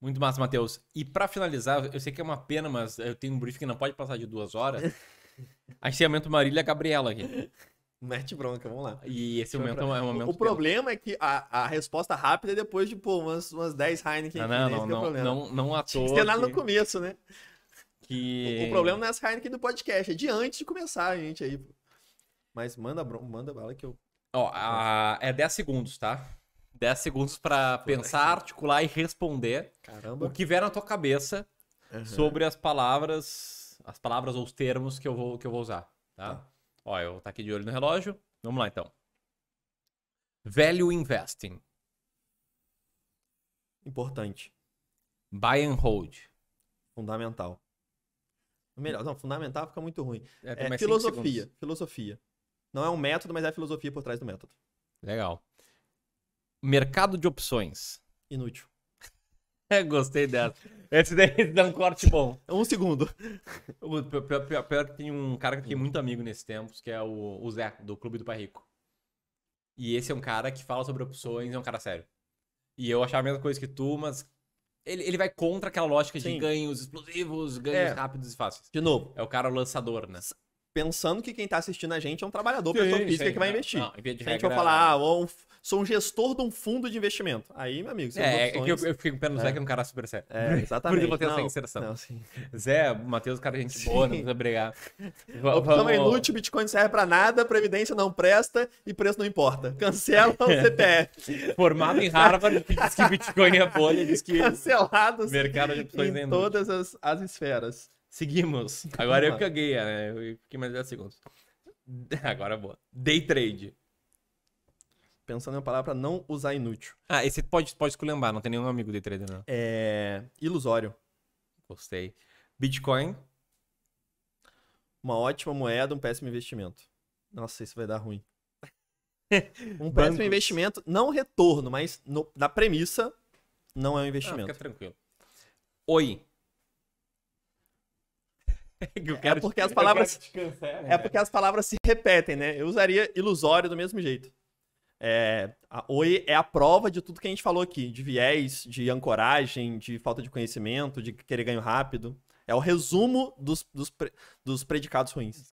Muito massa, Matheus. E para finalizar, eu sei que é uma pena, mas eu tenho um briefing que não pode passar de duas horas. a gente aumenta o Marília e a Gabriela aqui. Mete bronca, vamos lá. E esse momento é um momento. O problema é que a, a resposta rápida é depois de, pô, umas, umas 10 Heineken. Não, não, né? não, é não, não à toa. Tinha nada no começo, né? Que... O, problema não é as Heineken do podcast, é de antes de começar, a gente, aí. Mas manda, manda bala que eu... Ó, é 10 segundos, tá? 10 segundos para pensar, articular e responder Caramba. o que vier na tua cabeça uhum. sobre as palavras, as palavras ou os termos que eu vou, que eu vou usar, tá? tá. Ó, eu tá aqui de olho no relógio. Vamos lá então. Value investing. Importante. Buy and hold. Fundamental. Melhor, não, fundamental fica muito ruim. É, é filosofia, filosofia. Não é um método, mas é a filosofia por trás do método. Legal. Mercado de opções. Inútil. É, gostei dessa. Esse daí dá um corte bom. Um segundo. O pior, pior, pior que tem um cara que eu fiquei muito amigo nesses tempos, que é o, o Zé, do Clube do Pai Rico. E esse é um cara que fala sobre opções, é um cara sério. E eu achava a mesma coisa que tu, mas ele, ele vai contra aquela lógica Sim. de ganhos explosivos, ganhos é. rápidos e fáceis. De novo. É o cara lançador, né? pensando que quem está assistindo a gente é um trabalhador, sim, pessoa física sim, que vai não, né? investir. Não, via de regra, a gente vai falar, ah, um, sou um gestor de um fundo de investimento. Aí, meu amigo, você é, É que eu, eu fiquei com o pé no é. Zé, que é um cara super sério. É, exatamente. Por isso eu inserção. Não, sim. Zé, Matheus, cara, gente sim. boa, não precisa brigar. Opção é inútil, Bitcoin não serve para nada, previdência não presta e preço não importa. Cancela o CPF. Formado em Harvard, diz que Bitcoin é bolha, diz que... Cancelado mercado de opções em todas as, as esferas. Seguimos. Agora eu caguei, né? Eu fiquei mais 10 segundos. Agora boa. Day trade. Pensando em uma palavra pra não usar inútil. Ah, esse pode, pode esculhambar, não tem nenhum amigo day trader, não. É. Ilusório. Gostei. Bitcoin. Uma ótima moeda, um péssimo investimento. Nossa, isso vai dar ruim. Um péssimo investimento, não retorno, mas no, na premissa, não é um investimento. Ah, fica tranquilo. Oi. é porque as palavras cansar, né? é porque as palavras se repetem, né? Eu usaria ilusório do mesmo jeito. É, a OI é a prova de tudo que a gente falou aqui, de viés, de ancoragem, de falta de conhecimento, de querer ganho rápido. É o resumo dos, dos, pre, dos predicados ruins.